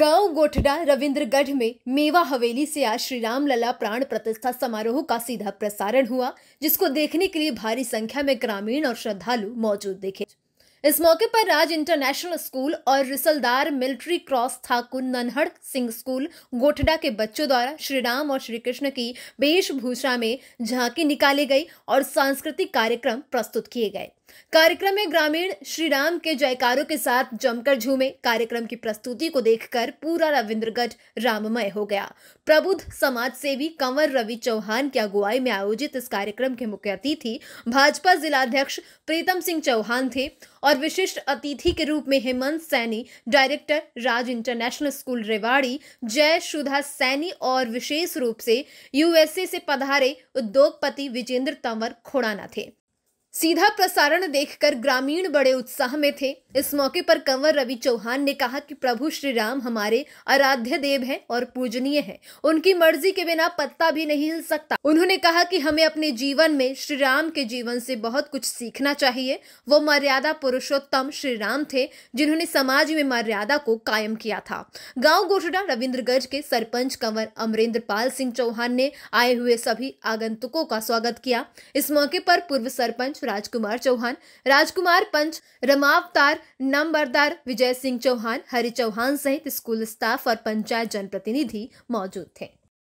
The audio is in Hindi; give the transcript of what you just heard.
गांव गोठडा रविंद्रगढ़ में मेवा हवेली से आज श्री राम लला प्राण प्रतिष्ठा समारोह का सीधा प्रसारण हुआ जिसको देखने के लिए भारी संख्या में ग्रामीण और श्रद्धालु मौजूद दिखे इस मौके पर राज इंटरनेशनल स्कूल और Risaldar military cross Thakur Nanhad Singh school Gothda के बच्चों द्वारा श्री राम और श्री कृष्ण की वेशभूषा में झांकी निकाली गई और सांस्कृतिक कार्यक्रम प्रस्तुत किए गए कार्यक्रम में ग्रामीण श्री राम के जयकारों के साथ जमकर झूमे कार्यक्रम की प्रस्तुति को देखकर पूरा रविंद्रगढ़ राममय हो गया प्रबुद्ध समाज सेवी कंवर रवि चौहान की अगुवाई में आयोजित इस कार्यक्रम के मुख्य अतिथि भाजपा जिलाध्यक्ष प्रीतम सिंह चौहान थे और विशिष्ट अतिथि के रूप में Hemant Saini director Raj international school Rewari Jai Sudha Saini और विशेष रूप से यूएसए से पधारे उद्योगपति विजेंद्र तंवर खोड़ाना थे सीधा प्रसारण देखकर ग्रामीण बड़े उत्साह में थे इस मौके पर कंवर रवि चौहान ने कहा कि प्रभु श्री राम हमारे आराध्य देव हैं और पूजनीय हैं उनकी मर्जी के बिना पत्ता भी नहीं हिल सकता उन्होंने कहा कि हमें अपने जीवन में श्री राम के जीवन से बहुत कुछ सीखना चाहिए वो मर्यादा पुरुषोत्तम श्री राम थे जिन्होंने समाज में मर्यादा को कायम किया था गाँव गोठडा रविन्द्रगंज के सरपंच कंवर अमरेंद्र पाल सिंह चौहान ने आए हुए सभी आगंतुकों का स्वागत किया इस मौके पर पूर्व सरपंच राजकुमार चौहान राजकुमार पंच रमावतार नंबरदार विजय सिंह चौहान हरि चौहान सहित स्कूल स्टाफ और पंचायत जनप्रतिनिधि मौजूद थे